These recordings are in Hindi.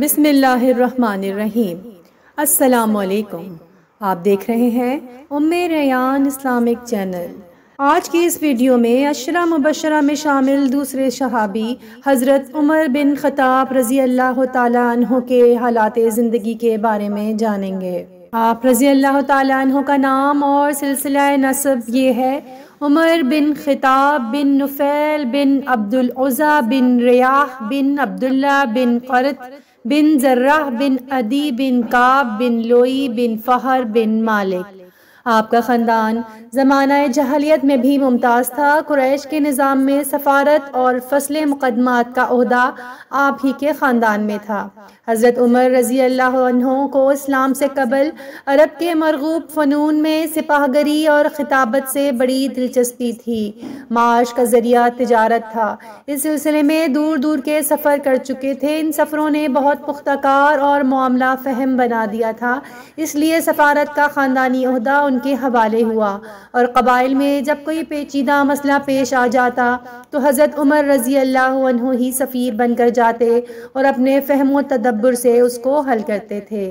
बिसमीम असलकुम आप देख रहे हैं उम्मे रयान इस्लामिक चैनल आज की इस वीडियो में अशरा मुबशरा में शामिल दूसरे शहाबी हज़रत उमर बिन खताब रज़ी अल्लाह तहों के हालात ज़िंदगी के बारे में जानेंगे आप रज़ी अल्लाह तहों का नाम और सिलसिला नसब ये है उमर बिन खिताब बिन नुफ़ैल बिन अब्दुलज़ा बिन रियाह बिन अब्दुल्ला बिन करत बिन जर्राह बिन अदी बिन काब बिन लोई बिन फ़हर बिन मालिक आपका ख़ानदान ज़माना जहलीत में भी मुमताज़ था कुरैश के निज़ाम में सफारत और फसल मुकदमात का अहदा आप ही के ख़ानदान में था हज़रत उमर रज़ी अल्लाह को इस्लाम से कबल अरब के मरगूब फ़नून में सिपाहगरी और ख़िताबत से बड़ी दिलचस्पी थी माश का ज़रिया तजारत था इस सिलसिले में दूर दूर के सफ़र कर चुके थे इन सफ़रों ने बहुत पुख्ताकार और मामला फहम बना दिया था इसलिए सफारत का ख़ानदानी अहदा उनके हवाले हुआ और कबाइल में जब कोई पेचीदा मसला पेश आ जाता तो हज़रत उमर रज़ी अल्लाह ही सफ़ीर बनकर जाते और अपने फ़हम तदब तकबर से उसको हल करते थे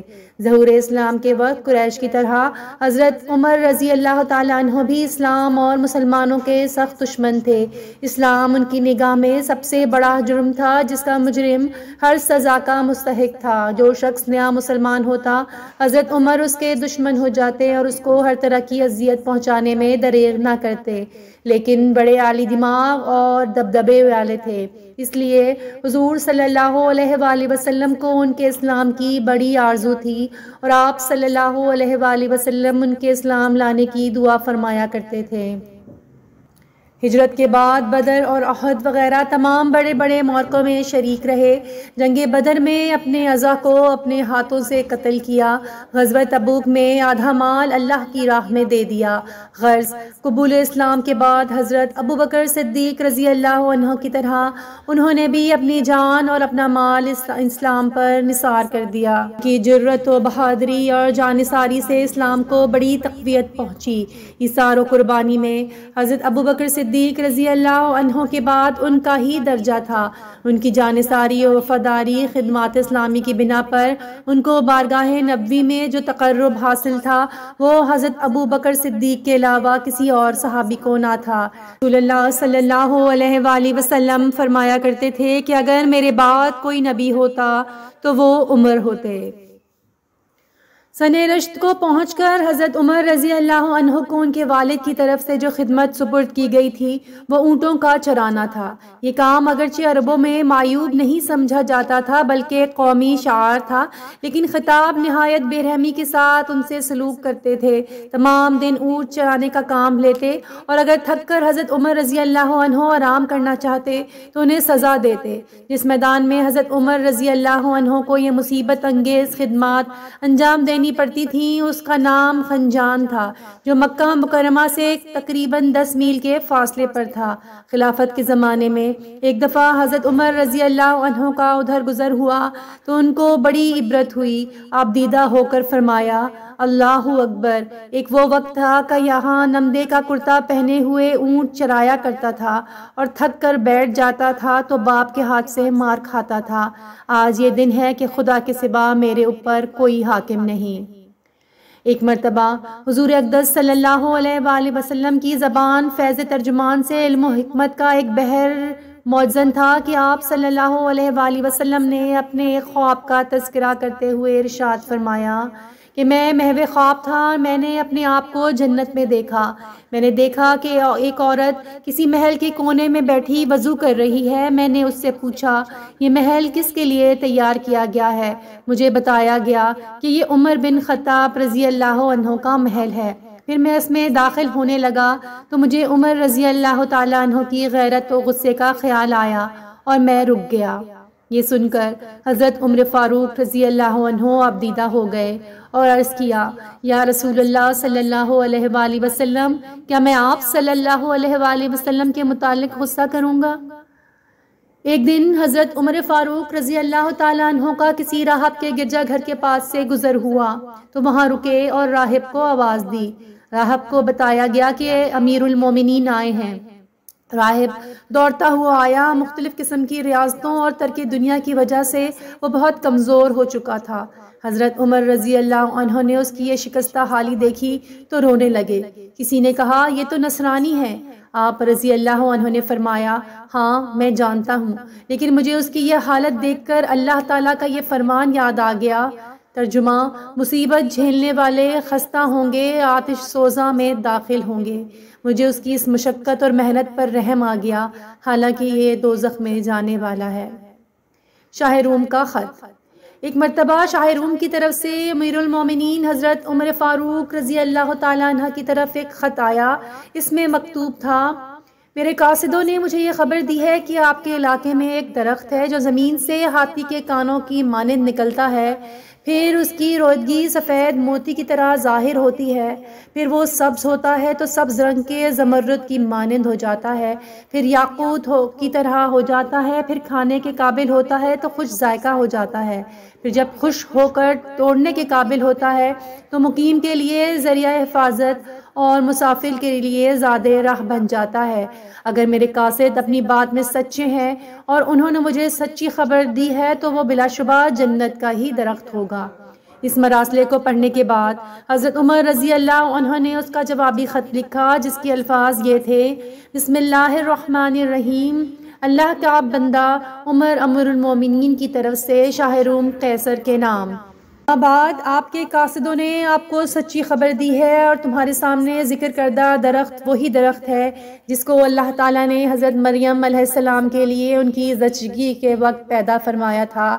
जहूर इस्लाम के वक्त कुरैश की तरह हज़रत उमर रजी अल्लाह तह भी इस्लाम और मुसलमानों के सख्त दुश्मन थे इस्लाम उनकी निगाह में सबसे बड़ा जुर्म था जिसका मुजरिम हर सज़ा का मुस्तक था जो शख्स नया मुसलमान होता हज़रत उमर उसके दुश्मन हो जाते और उसको हर तरह की अजियत पहुँचाने में दरेग ना करते लेकिन बड़े आली दिमाग और दबदबे वाले थे इसलिए हजूर सल्ला वसलम को उनके इस्लाम की बड़ी आरजू थी और आप सल्लल्लाहु अलैहि वसल्लम उनके इस्लाम लाने की दुआ फरमाया करते थे हिजरत के बाद बदर और अहद वगैरह तमाम बड़े बड़े मौक़ों में शरीक रहे जंग बदर में अपने अज़ा को अपने हाथों से कत्ल किया गजब तबूक में आधा माल अल्लाह की राह में दे दिया गर्ज कबूल इस्लाम के बाद हज़रत अबू बकर सिद्दीक रज़ी अल्लाह की तरह उन्होंने भी अपनी जान और अपना माल इस्लाम पर निसार कर दिया कि जरूरत व बहादरी और जानसारी से इस्लाम को बड़ी तकवीत पहुँची इसार वुरबानी में हज़रत अबू बकर सिद्दीक रजी अल्लाह के बाद उनका ही दर्जा था उनकी जानसारी और वफादारी खदमात इस्लामी की बिना पर उनको बारगाह नबी में जो तकर्रब हासिल था वो हज़रत अबू बकर सिद्दीक के अलावा किसी और सहाबी को ना था सल्ला वसम फरमाया करते थे कि अगर मेरे बाद कोई नबी होता तो वो उम्र होते सन रश्त को पहुँच कर हज़रत उमर रज़ी अल्लाह को उनके वालिद की तरफ से जो खिदमत सुपुर्द की गई थी वह ऊँटों का चराना था ये काम अगरचे अरबों में मायूब नहीं समझा जाता था बल्कि कौमी शार था लेकिन ख़िताब नहायत बेरहमी के साथ उनसे सलूक करते थे तमाम दिन ऊँट चराने का काम लेते और अगर थक कर हज़रत उमर रज़ी अल्लाह आराम करना चाहते तो उन्हें सज़ा देते जिस मैदान में हज़रत उमर रज़ी अल्लाह को ये मुसीबत अंगेज़ खदमात अंजाम देने लेनी पड़ती थी उसका नाम खंजान था जो मक्का मुकरमा से तकरीबन दस मील के फासले पर था खिलाफत के ज़माने में एक दफ़ा हज़रत उमर रज़ी अल्लाह का उधर गुज़र हुआ तो उनको बड़ी इबरत हुई आप दीदा होकर फरमाया अल्लाह अकबर एक वो वक्त था का यहाँ नमदे का कुर्ता पहने हुए ऊँट चराया करता था और थक कर बैठ जाता था तो बाप के हाथ से मार खाता था आज ये दिन है कि खुदा के सिवा मेरे ऊपर कोई हाकिम नहीं एक मरतबा हजूर अकदस सल्ला की ज़बान फैज़ तर्जुमान से इल्मत का एक बहर मौजन था कि आप सल्लल्लाहु अलैहि वसल्लम ने अपने ख्वाब का तस्करा करते हुए इरशाद फरमाया कि मैं महव ख्वाब था और मैंने अपने आप को जन्नत में देखा मैंने देखा कि एक औरत किसी महल के कोने में बैठी वज़ू कर रही है मैंने उससे पूछा ये महल किसके लिए तैयार किया गया है मुझे बताया गया कि ये उमर बिन ख़ताब रज़ी अल्लाह का महल है फिर मैं इसमें दाखिल होने लगा तो मुझे उमर रज़ी अल्लाह तहों की गैरत व गुस्से का ख्याल आया और मैं रुक गया ये सुनकर हज़रत उम्र फ़ारूक रज़ी अल्लाह दीदा हो गए और अर्ज़ किया या रसूलुल्लाह वसल्लम क्या मैं आप सल्ला वसल्लम के मुतालिक गुस्सा करूँगा एक दिन हज़रत उम्र फ़ारूक रज़ी अल्लाह तहों का किसी राहब के गिरजा घर के पास से गुज़र हुआ तो वहाँ रुके और राहब को आवाज़ दी राहब को बताया गया कि अमीरुलमोमिन आए हैं राहिब दौड़ता हुआ आया मुख्तलिफ़ किस्म की रियासतों और तरकी दुनिया की वजह से वो बहुत कमज़ोर हो चुका था हज़रत उमर रज़ी अल्लाह ने उसकी ये शिकस्त हाली देखी तो रोने लगे किसी ने कहा ये तो नसरानी है आप रज़ी अल्लाह ने फरमाया हाँ मैं जानता हूँ लेकिन मुझे उसकी यह हालत देख कर अल्लाह ताला का ये फरमान याद आ गया तर्जुमा मुसीबत झेलने वाले खस्ता होंगे आतिश सोजा में दाखिल होंगे मुझे उसकी इस मशक्क़त और मेहनत पर रहम आ गया हालांकि ये दो में जाने वाला है शाहरूम का ख़त एक मरतबा शाहरूम की तरफ से अमीरमिन हज़रत उमर फ़ारूक रज़ी अल्लाह तह की तरफ एक ख़त आया इसमें मकतूब था मेरे कासदों ने मुझे ये खबर दी है कि आपके इलाके में एक दरख्त है जो ज़मीन से हाथी के कानों की मानद निकलता है फिर उसकी रोदगी सफ़ेद मोती की तरह ज़ाहिर होती है फिर वो सब्ज़ होता है तो सब्ज़ रंग के ज़मरुद की मानंद हो जाता है फिर याकूत हो की तरह हो जाता है फिर खाने के काबिल होता है तो खुश जायका हो जाता है फिर जब खुश होकर तोड़ने के काबिल होता है तो मुकीम के लिए ज़रिया हिफाजत और मुसाफिर के लिए ज़्यादा राह बन जाता है अगर मेरे कासिद अपनी बात में सच्चे हैं और उन्होंने मुझे सच्ची खबर दी है तो वो बिलाशुबा जन्नत का ही दरख्त होगा इस मरासले को पढ़ने के बाद हज़रत उमर रजी अल्लाह उन्होंने उसका जवाबी ख़त लिखा जिसके अल्फाज ये थे बसमीम अल्लाह का बंदा उमर अमरमिन की तरफ से शाहरूम कैसर के नाम आबाद आपके कासदों ने आपको सच्ची खबर दी है और तुम्हारे सामने जिक्र करदा दरख्त वही दरख्त है जिसको अल्लाह ताला ने हज़रत मरियम अलैहिस्सलाम के लिए उनकी जचगी के वक्त पैदा फरमाया था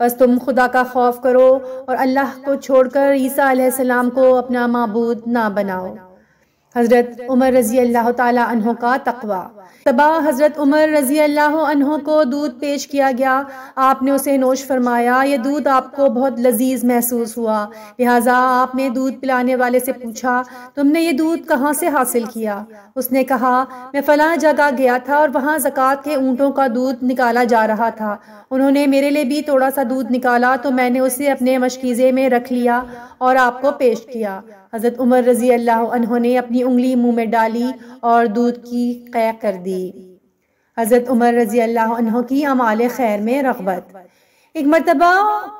बस तुम खुदा का खौफ करो और अल्लाह को छोड़कर ईसा अलैहिस्सलाम को अपना मबूद ना बनाओ हज़रत उमर रज़ी अल्लाह तहों का तकवा तबाह हज़रत उमर रज़ी अल्लाह को दूध पेश किया गया आपने उसे नोश फरमाया ये दूध आपको बहुत लजीज महसूस हुआ लिहाजा आपने दूध पिलाने वाले से पूछा तुमने ये दूध कहाँ से हासिल किया उसने कहा मैं फला जगह गया था और वहाँ जक़ात के ऊँटों का दूध निकाला जा रहा था उन्होंने मेरे लिए भी थोड़ा सा दूध निकाला तो मैंने उसे अपने मशकीज़े में रख लिया और आपको पेश किया हज़रत उमर रज़ी अल्लाह ने अपनी उंगली मुंह में डाली और दूध की कै कर दी हज़रत उमर रज़ी अल्लाह की अमाल खैर में रगबत एक मरतबा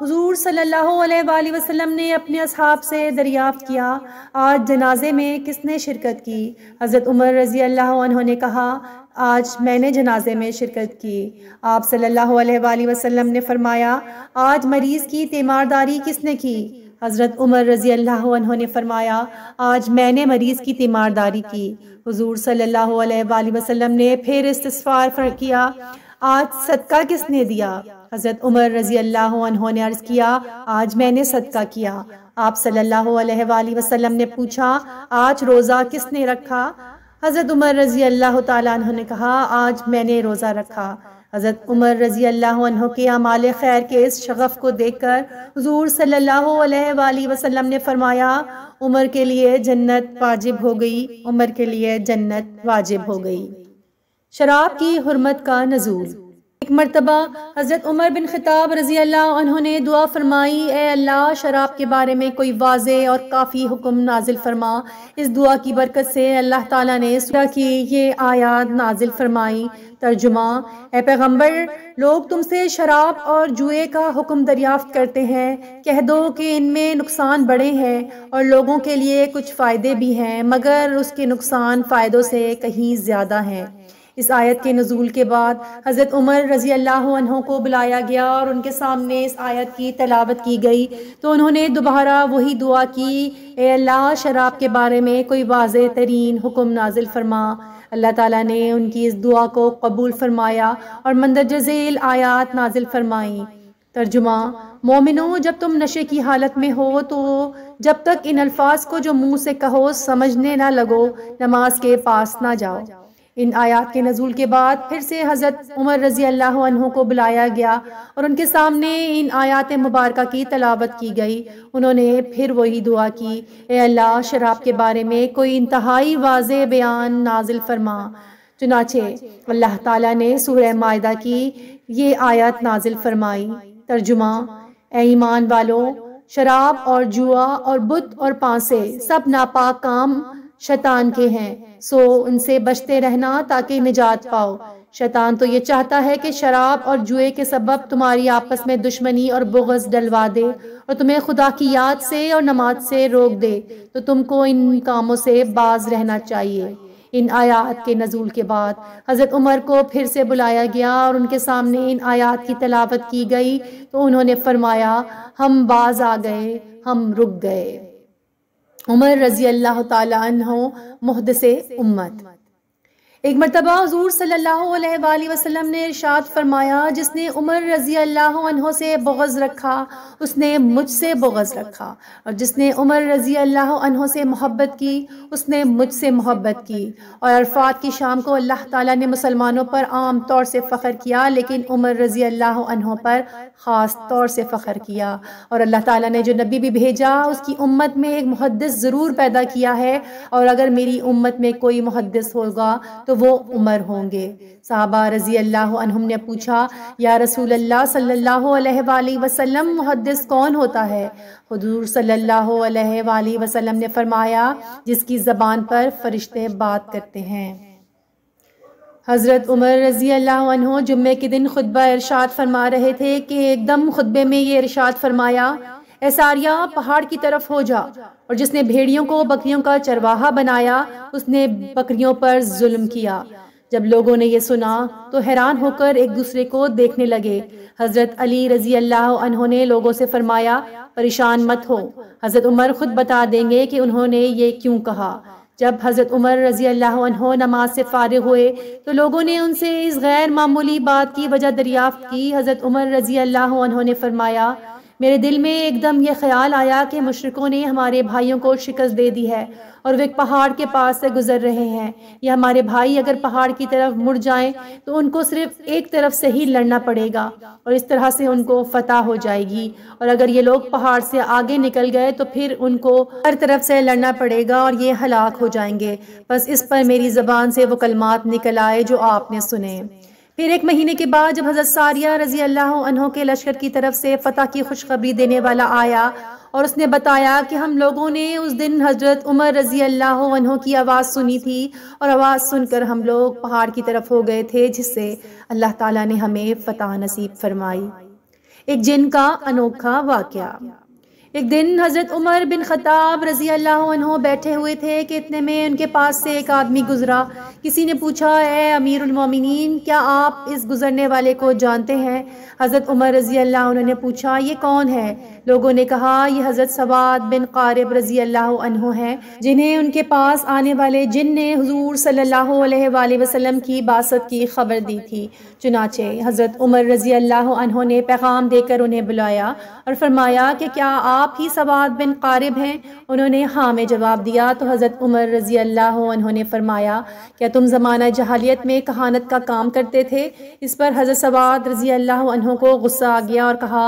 हजूर सल्हसम ने अपने असहाब से दरियाफ़त किया आज जनाजे में किसने शिरकत की हज़रत उमर रज़ी अल्लाह ने कहा आज मैंने जनाजे में शिरकत की आप सल्लल्लाहु अलैहि वसल्लम ने फरमाया आज मरीज़ की तीमारदारी किसने की हज़रत उमर रज़ी अल्लाह ने फरमाया आज मैंने मरीज़ की तीमारदारी की हजूर सल्लल्लाहु अलैहि वसल्लम ने फिर इस्तफ़ार किया आज सदका किसने दिया हज़रत उमर रज़ी अल्लाह ने अर्ज़ किया आज मैंने सदका किया आप सल्लल्लाहु अलैहि वसल्लम ने पूछा आज रोज़ा किसने रखा हज़रत उमर रज़ी अल्लाह तह ने कहा आज मैंने रोज़ा रखा हज़रत उमर रज़ी अल्लाह के अमाल खैर के इस शगफ़ को देख कर हजूर सल्ला वसलम ने फ़रमाया उमर के लिए जन्नत वाजिब हो गई उमर के लिए जन्नत वाजिब हो गई शराब की हरमत का नजूल एक मरतबा हज़रत उमर बिन खिताब रज़ी अल्लाह उन्होंने दुआ फरमाई ए अल्लाह शराब के बारे में कोई वाज और काफ़ी हुक्म नाजिल फरमा इस दुआ की बरकत से अल्लाह ताला ने सुरा की ये आयात नाजिल फरमाई तर्जुमा ए पैगम्बर लोग तुमसे शराब और जुए का हुक्म दरियाफ्त करते हैं कह दो कि इनमें नुकसान बड़े हैं और लोगों के लिए कुछ फ़ायदे भी हैं मगर उसके नुकसान फ़ायदों से कहीं ज़्यादा हैं इस आयत के नज़ूल के बाद हज़रत उमर रज़ी अल्लाह को बुलाया गया और उनके सामने इस आयत की तलावत की गई तो उन्होंने दोबारा वही दुआ की ए अल्लाह शराब के बारे में कोई वाज तरीन हुक्म नाजिल फरमा अल्लाह ताला ने उनकी इस दुआ को कबूल फरमाया और मंदरज झेल आयात नाजिल फरमाई तर्जुमा मोमिनो जब तुम नशे की हालत में हो तो जब तक इन अल्फाज को जो मुंह से कहो समझने ना लगो नमाज के पास ना जाओ इन आयात के नजूल के बाद फिर से हज़रत उमर रजी अल्लाह को बुलाया गया और उनके सामने इन आयात मुबारक की तलावत की गई उन्होंने फिर वही दुआ की ए अल्लाह शराब के बारे में कोई इंतहाई वाज बयान नाजिल फरमा चुनाचे अल्लाह ताला ने सूरह मायदा की ये आयत नाजिल फरमाई तर्जुमा ऐमान ईमान वालों शराब और जुआ और बुत और पांसे सब नापाक काम शैतान के हैं सो उनसे बचते रहना ताकि निजात पाओ शैतान तो ये चाहता है कि शराब और जुए के सबब तुम्हारी आपस में दुश्मनी और बुगज डलवा दे और तुम्हें खुदा की याद से और नमाज से रोक दे तो तुमको इन कामों से बाज रहना चाहिए इन आयात के नजूल के बाद हज़रत उमर को फिर से बुलाया गया और उनके सामने इन आयात की तलावत की गई तो उन्होंने फरमाया हम बाज आ गए हम रुक गए उमर रजी अल्लाह तहदस उम्मत एक मरतबा हजूर सल्ला वसलम ने इर्शाद फरमाया जिसने उमर रज़ी अल्लाह से बगज़ रखा उसने मुझसे बगज़ रखा और जिसने उमर रज़ी अल्लाह से मोहब्बत की उसने मुझसे मोहब्बत की और अरफात की शाम को अल्लाह ताला ने मुसलमानों पर आम तौर से फ़ख्र किया लेकिन उमर रज़ी अल्लाह पर ख़ास तौर से फ़ख्र किया और अल्लाह ताली ने जो नबी भी भेजा उसकी उम्मत में एक मुहदस ज़रूर पैदा किया है और अगर मेरी उम्मत में कोई मुहदस होगा तो तो वो उमर होंगे साहबा रजी अल्लाह ने पूछा या रसूल अल्लाह सल्लल्लाहु अलैहि वसल्लम मुहदस कौन होता है हजूर सल्लल्लाहु अलैहि वसल्लम ने फरमाया जिसकी ज़बान पर फरिश्ते बात करते हैं हज़रत उमर रज़ी अल्लाह जुम्मे के दिन खुतबा इरशाद फरमा रहे थे कि एकदम खुतबे में ये इरशाद फरमाया एसारिया पहाड़ की तरफ हो जा और जिसने भेड़ियों को बकरियों का चरवाहा बनाया उसने बकरियों पर जुल्म किया जब लोगों ने यह सुना तो हैरान होकर एक दूसरे को देखने लगे हजरत अली रजी अल्लाह उन्होंने लोगों से फरमाया परेशान मत हो हजरत उमर खुद बता देंगे कि उन्होंने ये क्यों कहा जब हज़रत उमर रजी अल्लाह नमाज से फारे हुए तो लोगों ने उनसे इस गैर मामूली बात की वजह दरियाफ्त की हज़रत उमर रजी अल्लाह ने फरमाया मेरे दिल में एकदम यह ख्याल आया कि मशरक़ों ने हमारे भाइयों को शिकस्त दे दी है और वे पहाड़ के पास से गुजर रहे हैं या हमारे भाई अगर पहाड़ की तरफ मुड़ जाएं तो उनको सिर्फ एक तरफ से ही लड़ना पड़ेगा और इस तरह से उनको फतह हो जाएगी और अगर ये लोग पहाड़ से आगे निकल गए तो फिर उनको हर तरफ से लड़ना पड़ेगा और ये हलाक हो जाएंगे बस इस पर मेरी ज़बान से वो कलमात निकल आए जो आपने सुने फिर एक महीने के बाद जब हज़रत सारिया रजी अल्लाह के लश्कर की तरफ से फ़तह की खुशखबरी देने वाला आया और उसने बताया कि हम लोगों ने उस दिन हज़रत उमर रजी अल्लाह अनहों की आवाज़ सुनी थी और आवाज़ सुनकर हम लोग पहाड़ की तरफ हो गए थे जिससे अल्लाह ताला ने हमें फ़तह नसीब फरमाई एक जिन का अनोखा वाकया एक दिन हज़रत उमर बिन ख़ताब रज़ी अल्लाह बैठे हुए थे कि इतने में उनके पास से एक आदमी गुज़रा किसी ने पूछा ए अमीरमिन क्या आप इस गुज़रने वाले को जानते हैं हज़रत उमर रज़ी अल्लाह उन्होंने पूछा ये कौन है लोगों ने कहा ये हज़रत सवाद बिन कारब रज़ी अल्लाह हैं जिन्हें उनके पास आने वाले जिन ने हजूर सल्ला वसलम की बासत की खबर दी थी चुनाचे हज़रत उमर रज़ी अल्लाह ने पैगाम देकर उन्हें बुलाया और फरमाया कि क्या आप ही सवाद बिन कारिब हैं उन्होंने हाँ में जवाब दिया तो हज़रत उमर रज़ी अल्लाह ने फरमाया क्या तुम ज़माना जहालियत में कहानत का काम करते थे इस पर हज़रत सवाद रज़ी अल्लाह को गुस्सा आ गया और कहा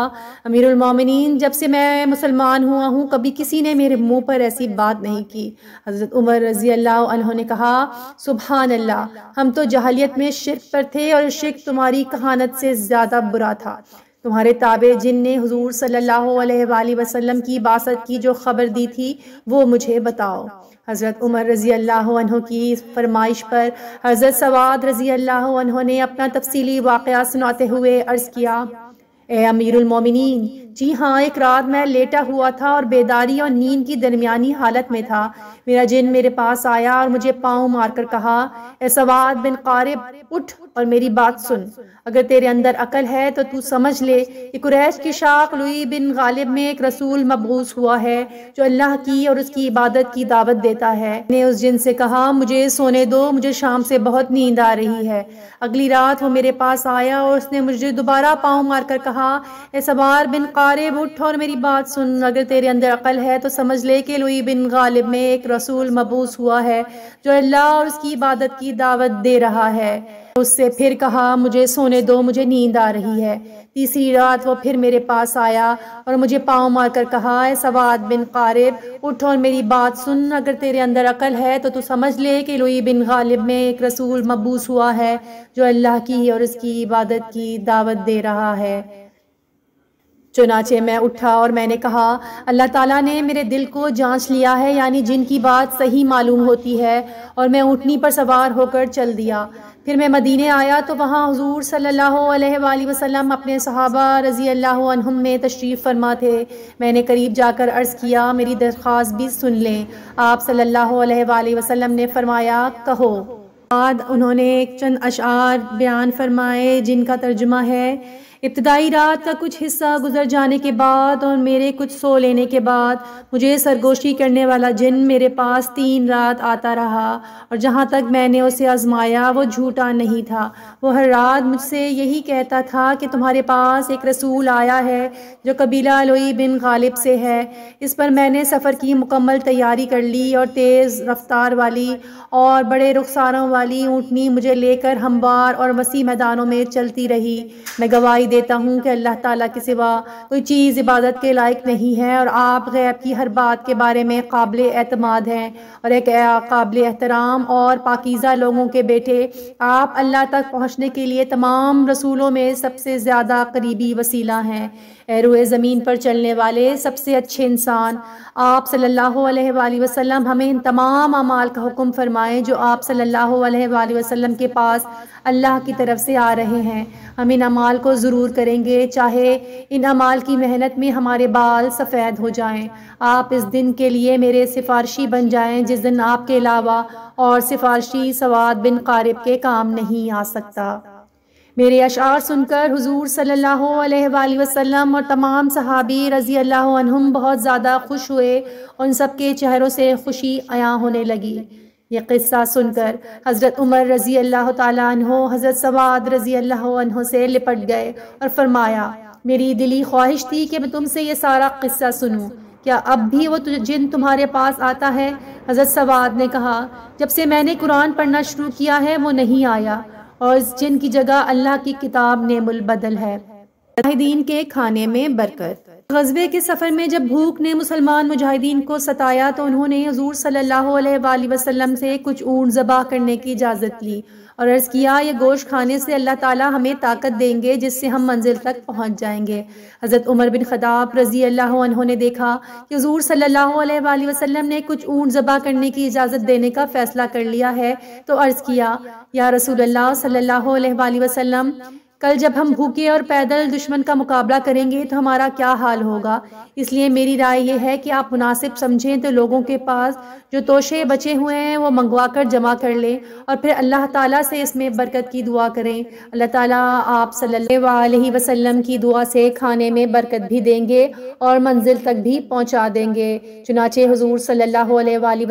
अमीरमिन जब से मैं मुसलमान हुआ हूँ कभी किसी ने मेरे मुँह पर ऐसी बात नहीं की हज़रत उमर रज़ी अल्लाह ने कहा सुबहान अल्लाह हम तो जहालियत में शिरक पर थे और शिरक तुम्हारी कहानत से ज़्यादा बुरा था तुम्हारे ताबे जिन ने हजूर सल्ला वसलम की बासत की जो खबर दी थी वो मुझे बताओ हज़रत उमर रज़ी अल्लाह की फरमाइश पर हज़रत सवाद रज़ी अल्लाह ने अपना तफसीली वाक़ सुनाते हुए अर्ज़ किया ए अमीरुल मोमिनीन जी हाँ एक रात मैं लेटा हुआ था और बेदारी और नींद की दरमियानी हालत में था मेरा जिन मेरे पास आया और मुझे पाँव मारकर कहा ए सवाद बिन क़ारिब उठ और मेरी बात सुन अगर तेरे अंदर अकल है तो तू समझ ले कि कुरैश की शाख लुई बिन गालिब में एक रसूल मबूस हुआ है जो अल्लाह की और उसकी इबादत की दावत देता है ने उस जिन से कहा मुझे सोने दो मुझे शाम से बहुत नींद आ रही है अगली रात वो मेरे पास आया और उसने मुझे दोबारा पाँव मारकर कहा कहा ए सबार बिन कारब उठ और मेरी बात सुन अगर तेरे अंदर अकल है तो समझ ले कि लुई बिन गालिब में एक रसूल मबूस हुआ है जो अल्लाह और उसकी इबादत की दावत दे रहा है उससे फिर कहा मुझे सोने दो मुझे नींद आ रही है तीसरी रात वो फिर मेरे पास आया और मुझे पाँव मार कर कहा सवाद बिन कारिब उठ और मेरी बात सुन अगर तेरे अंदर अकल है तो तू समझ ले कि लुई बिन गालिब में एक रसूल मबूस हुआ है जो अल्लाह की और उसकी इबादत की दावत दे रहा है चुनाचे मैं उठा और मैंने कहा अल्लाह ताला ने मेरे दिल को जांच लिया है यानी जिनकी बात सही मालूम होती है और मैं ऊँटनी पर सवार होकर चल दिया फिर मैं मदीने आया तो वहाँ हजूर सल्ला वसम अपने सहाबा रज़ी अल्लाह में तशरीफ़ फरमा थे मैंने करीब जाकर अर्ज़ किया मेरी दरख्वास्त भी सुन लें आप सल्ला वसम ने फ़रमाया कहो बाद उन्होंने एक चंद अशार बयान फरमाए जिनका तर्जुमा है इब्तदाई रात का कुछ हिस्सा गुजर जाने के बाद और मेरे कुछ सो लेने के बाद मुझे सरगोशी करने वाला जिन मेरे पास तीन रात आता रहा और जहाँ तक मैंने उसे आजमाया वो झूठा नहीं था वो हर रात मुझसे यही कहता था कि तुम्हारे पास एक रसूल आया है जो कबीला लोई बिन गालिब से है इस पर मैंने सफ़र की मुकम्मल तैयारी कर ली और तेज़ रफ्तार वाली और बड़े रुखसारों वाली ऊँटनी मुझे लेकर हमवार और वसी मैदानों में चलती रही मैं गवाही देता हूँ कि अल्लाह ताला के सिवा कोई चीज़ इबादत के लायक नहीं है और आप गैब की हर बात के बारे में काबिल अतमाद हैं और एक काबिल एहतराम और पाकिज़ा लोगों के बेटे आप अल्लाह तक पहुँचने के लिए तमाम रसूलों में सबसे ज़्यादा करीबी वसीला हैं रुए ज़मीन पर चलने वाले सबसे अच्छे इंसान आप सल्लल्लाहु अलैहि वसल्लम हमें इन तमाम अमाल का हुक्म फरमाएं जो आप सल्लल्लाहु अलैहि वसल्लम के पास अल्लाह की तरफ से आ रहे हैं हम इन अमाल को ज़रूर करेंगे चाहे इन अमाल की मेहनत में हमारे बाल सफ़ेद हो जाएं आप इस दिन के लिए मेरे सिफारशी बन जाएं जिस दिन आपके अलावा और सिफारशी सवाद बिन क़ारिब के काम नहीं आ सकता मेरे अशार सुनकर हुजूर सल्लल्लाहु अलैहि वसल्लम और तमाम सहाबी रज़ी अल्लाह बहुत ज़्यादा खुश हुए उन सब के चेहरों से खुशी आया होने लगी ये किस्सा सुनकर हज़रत उमर रज़ी अल्लाह तहों हज़रत सवाद रज़ी अल्लाह से लिपट गए और फरमाया मेरी दिली ख्वाहिश थी कि मैं तुमसे ये सारा किस्सा सुनूँ क्या अब भी वो जिन तुम्हारे पास आता है हज़रत सवाद ने कहा जब से मैंने कुरान पढ़ना शुरू किया है वो नहीं आया और जिनकी जगह अल्लाह की किताब नेमुल बदल है मुजाहिदीन के खाने में बरकत गजबे के सफ़र में जब भूख ने मुसलमान मुजाहिदीन को सताया तो उन्होंने हजूर सल्लाम से कुछ ऊँट ज़बा करने की इजाज़त ली और अर्ज़ किया यह गोश खाने से अल्लाह ताला हमें ताकत देंगे जिससे हम मंजिल तक पहुँच जाएंगे हज़रत उमर बिन खदाब रज़ी अल्लाह ने देखा कि हजूर सल्ला ने कुछ ऊँट ज़बा करने की इजाज़त देने का फ़ैसला कर लिया है तो अर्ज़ किया या रसूल सल्ला कल जब हम भूखे और पैदल दुश्मन का मुकाबला करेंगे तो हमारा क्या हाल होगा इसलिए मेरी राय यह है कि आप मुनासिब समझें तो लोगों के पास जो तोशे बचे हुए हैं वो मंगवा कर जमा कर लें और फिर अल्लाह ताला से इसमें बरकत की दुआ करें अल्लाह ताला आप सल्लल्लाहु अलैहि वसल्लम की दुआ से खाने में बरकत भी देंगे और मंजिल तक भी पहुँचा देंगे चुनाचे हजूर सल्ला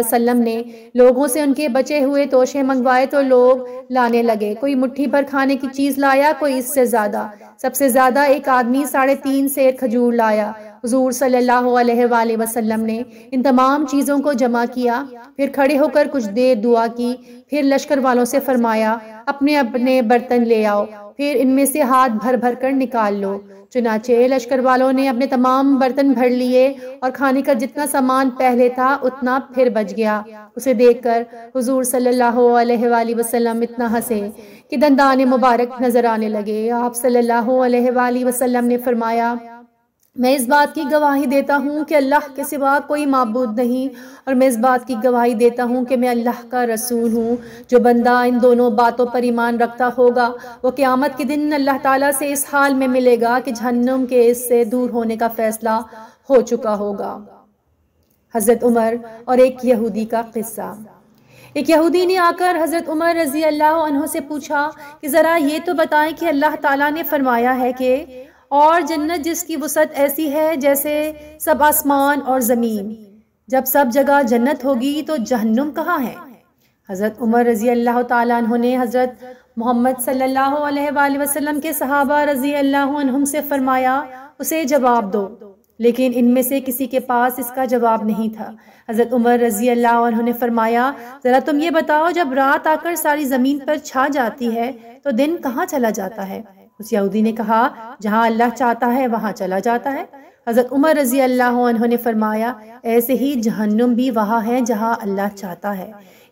वसलम ने लोगों से उनके बचे हुए तोशे मंगवाए तो लोग लाने लगे कोई मुठ्ठी भर खाने की चीज़ लाया कोई इससे ज़्यादा सबसे ज़्यादा एक आदमी साढ़े तीन से खजूर लाया हजूर सल्लल्लाहु ने इन तमाम चीज़ों को जमा किया फिर खड़े होकर कुछ देर दुआ की फिर लश्कर वालों से फरमाया अपने अपने बर्तन ले आओ फिर इनमें से हाथ भर भर कर निकाल लो चुनाचे लश्कर वालों ने अपने तमाम बर्तन भर लिए और खाने का जितना सामान पहले था उतना फिर बच गया उसे देखकर हुजूर सल्लल्लाहु अलैहि वसल्लम इतना हंसे कि दंदाने मुबारक नजर आने लगे आप सल्लल्लाहु अलैहि वसल्लम ने फरमाया मैं इस बात की गवाही देता हूँ कि अल्लाह के सिवा कोई मबूद नहीं और मैं इस बात की गवाही देता हूँ कि मैं अल्लाह का रसूल हूँ जो बंदा इन दोनों बातों पर ईमान रखता होगा वो क़्यामत के दिन अल्लाह ताला से इस हाल में मिलेगा कि जहन्नम के इससे दूर होने का फ़ैसला हो चुका होगा हज़रत उमर और एक यहूदी का किस्सा एक यहूदी ने आकर हज़रत उमर रज़ी अल्लाह से पूछा कि ज़रा ये तो बताएं कि अल्लाह ताला ने फरमाया है कि और जन्नत जिसकी वसत ऐसी है जैसे सब आसमान और ज़मीन जब सब जगह जन्नत होगी तो जहन्नुम कहाँ है हज़रत उमर रज़ी अल्लाह तुम ने हज़रत मोहम्मद सल्लल्लाहु के सहाबा रज़ी अल्लाह से फ़रमाया उसे जवाब दो लेकिन इनमें से किसी के पास इसका जवाब नहीं था हज़रत उमर रज़ी अल्लाह ने फरमाया ज़रा तुम ये बताओ जब रात आकर सारी ज़मीन पर छा जाती है तो दिन कहाँ चला जाता है उस यहूदी ने कहा जहाँ अल्लाह चाहता है वहाँ चला जाता है हज़रत उमर रजी अल्लाह ने फरमाया ऐसे ही जहन्नुम भी वहाँ है जहाँ अल्लाह चाहता है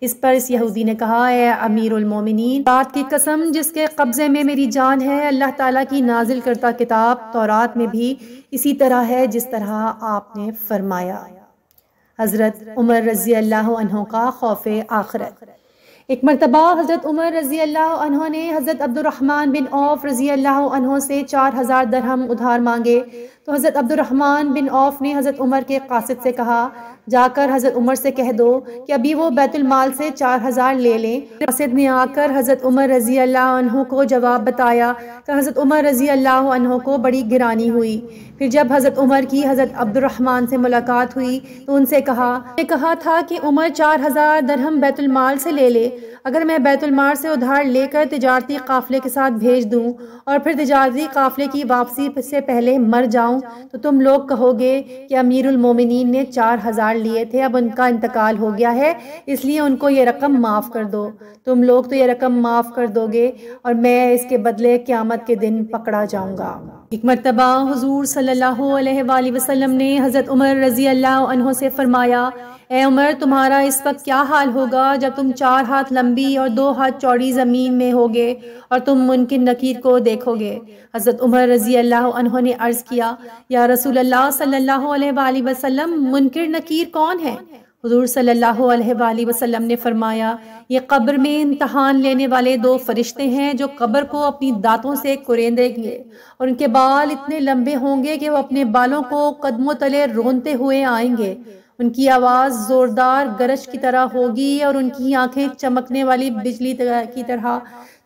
इस पर इस यहूदी ने कहा है अमीरमिन रात की कसम जिसके कब्ज़े में मेरी जान है अल्लाह ताला की नाजिल करता किताब तौरात में भी इसी तरह है जिस तरह आपने फरमाया हज़रत उमर रजी अल्लाह का खौफ आखरत एक मरतबा हज़रत उमर रज़ी अल्लाह ने हज़रत अब्दुलरहमान बिन औफ रज़ी अल्लाह से चार हज़ार दरहम उधार मांगे तो हज़रत अब्दुलरहमान बिन औफ ने हज़रत उमर के कासिद से कहा जाकर हज़रत उमर से कह दो कि अभी वो बैतुलमाल से चार हज़ार ले लें कासिद ने आकर हज़रत उमर रज़ी अल्लाह को जवाब बताया तो हज़रत उमर रज़ी अल्लाह को बड़ी गिरानी हुई फिर जब हज़रत उमर की हज़रत अब्दुलरहमान से मुलाकात हुई तो उनसे कहा ने कहा था कि उमर चार हज़ार दरहम बैतुलमाल से ले ले अगर मैं बैतुलमाल से उधार लेकर तजारती काफ़िले के साथ भेज दूँ और फिर तजारती काफ़िले की वापसी से पहले मर जाऊँ जाऊं तो तुम लोग कहोगे कि अमीरुल मोमिनीन ने चार हज़ार लिए थे अब उनका इंतकाल हो गया है इसलिए उनको ये रकम माफ़ कर दो तुम लोग तो ये रकम माफ़ कर दोगे और मैं इसके बदले क़्यामत के दिन पकड़ा जाऊँगा एक मरतबा हजूर सल्लल्लाहु ने हज़रत उमर रज़ी अल्लाह से फ़रमाया ए उमर तुम्हारा इस वक्त क्या हाल होगा जब तुम चार हाथ लंबी और दो हाथ चौड़ी ज़मीन में होगे और तुम मुनकिन नकीर को देखोगे हज़रत उमर रज़ी अल्लाह ने अर्ज़ किया या रसूल अल्लाह सल्लल्लाहु अलैहि वसल्लम नकीर कौन है हजूर सल्ला वसलम ने फरमाया ये कब्र में इम्तहान लेने वाले दो फरिश्ते हैं जो कब्र को अपनी दांतों से कुरेंदेंगे और उनके बाल इतने लंबे होंगे कि वो अपने बालों को कदमों तले रोनते हुए आएंगे उनकी आवाज़ ज़ोरदार गरज की तरह होगी और उनकी आंखें चमकने वाली बिजली की तरह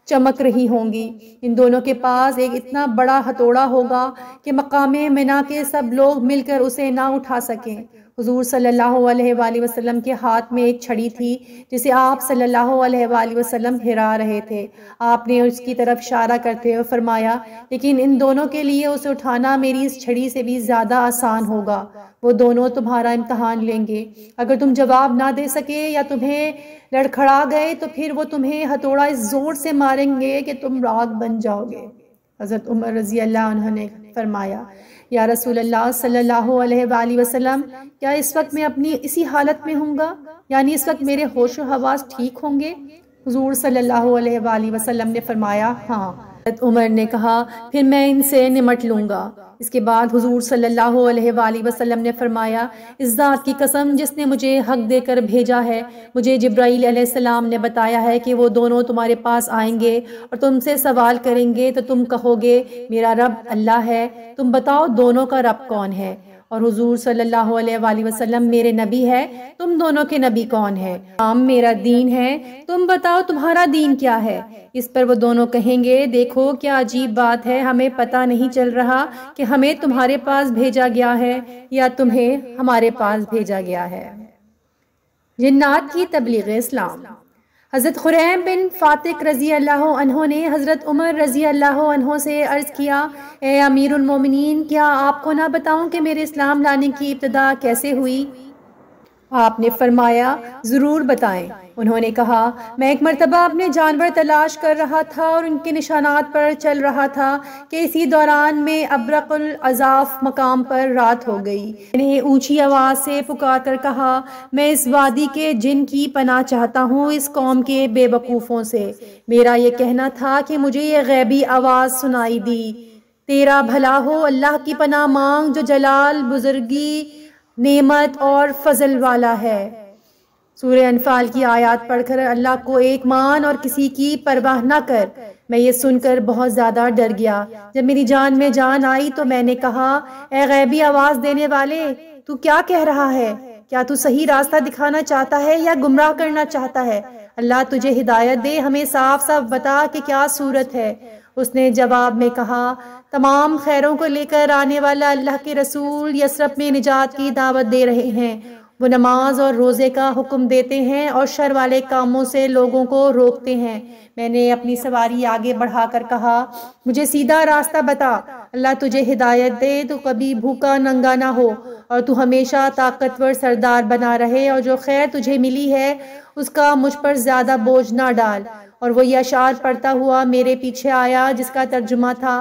चमक रही होंगी इन दोनों के पास एक इतना बड़ा हथौड़ा होगा कि मकाम मना के सब लोग मिलकर उसे ना उठा सकें हुजूर सल्लल्लाहु अलैहि वसल्लम के हाथ में एक छड़ी थी जिसे आप सल्लल्लाहु अलैहि वसल्लम हिरा रहे थे आपने उसकी तरफ इशारा करते हुए फरमाया लेकिन इन दोनों के लिए उसे उठाना मेरी इस छड़ी से भी ज़्यादा आसान होगा वो दोनों तुम्हारा इम्तहान लेंगे अगर तुम जवाब ना दे सके या तुम्हें लड़खड़ा गए तो फिर वो तुम्हें हथौड़ा इस ज़ोर से मारेंगे कि तुम राग बन जाओगे हज़रत उमर रज़ी अल्लाह ने फरमाया या रसूल सल्ला वसलम क्या इस वक्त मैं अपनी इसी हालत में हूँगा यानी इस वक्त मेरे होश हवास ठीक होंगे हजूर सल्ला वसलम ने फरमाया हाँ उमर ने कहा फिर मैं इनसे निमट लूँगा इसके बाद हुजूर सल्लल्लाहु अलैहि वसल्लम ने फरमाया इस ज़ात की कसम जिसने मुझे हक देकर भेजा है मुझे जब्राईल सलाम ने बताया है कि वो दोनों तुम्हारे पास आएंगे और तुमसे सवाल करेंगे तो तुम कहोगे मेरा रब अल्लाह है तुम बताओ दोनों का रब कौन है और हुजूर सल्लल्लाहु अलैहि वसल्लम मेरे नबी है तुम दोनों के नबी कौन है आम मेरा दीन है तुम बताओ तुम्हारा दीन क्या है इस पर वो दोनों कहेंगे देखो क्या अजीब बात है हमें पता नहीं चल रहा कि हमें तुम्हारे पास भेजा गया है या तुम्हें हमारे पास भेजा गया है जिन्नात की तबलीग इस्लाम हज़रत खुरैम बिन फ़ातिक रज़ी अल्लाह ने हज़रत उमर रज़ी अल्लाह से अर्ज़ किया ए अमीरमिन क्या आपको ना बताऊँ कि मेरे इस्लाम लाने की इब्तदा कैसे हुई आपने फरमाया ज़रूर बताएं उन्होंने कहा मैं एक मरतबा अपने जानवर तलाश कर रहा था और उनके निशानात पर चल रहा था कि इसी दौरान में अब्रकुल अजाफ मकाम पर रात हो गई मैंने ऊंची आवाज़ से पुकार कर कहा मैं इस वादी के जिन की पना चाहता हूँ इस कौम के बेवकूफ़ों से मेरा ये कहना था कि मुझे ये गैबी आवाज़ सुनाई दी तेरा भला हो अल्लाह की पना मांग जो जलाल बुजुर्गी नेमत और फजल वाला है सूर्य अनफाल की आयत पढ़कर अल्लाह को एक मान और किसी की परवाह ना कर मैं ये सुनकर बहुत ज़्यादा डर गया जब मेरी जान में जान आई तो मैंने कहा ए गैबी आवाज़ देने वाले तू क्या कह रहा है क्या तू सही रास्ता दिखाना चाहता है या गुमराह करना चाहता है अल्लाह तुझे हिदायत दे हमें साफ साफ बता कि क्या सूरत है उसने जवाब में कहा तमाम खैरों को लेकर आने वाला अल्लाह के रसूल यसरफ में निजात की दावत दे रहे हैं वो नमाज और रोज़े का हुक्म देते हैं और शर वाले कामों से लोगों को रोकते हैं मैंने अपनी सवारी आगे बढ़ाकर कहा मुझे सीधा रास्ता बता अल्लाह तुझे हिदायत दे तो कभी भूखा नंगा ना हो और तू हमेशा ताकतवर सरदार बना रहे और जो खैर तुझे मिली है उसका मुझ पर ज़्यादा बोझ ना डाल और वो ये अशार पढ़ता हुआ मेरे पीछे आया जिसका तर्जुमा था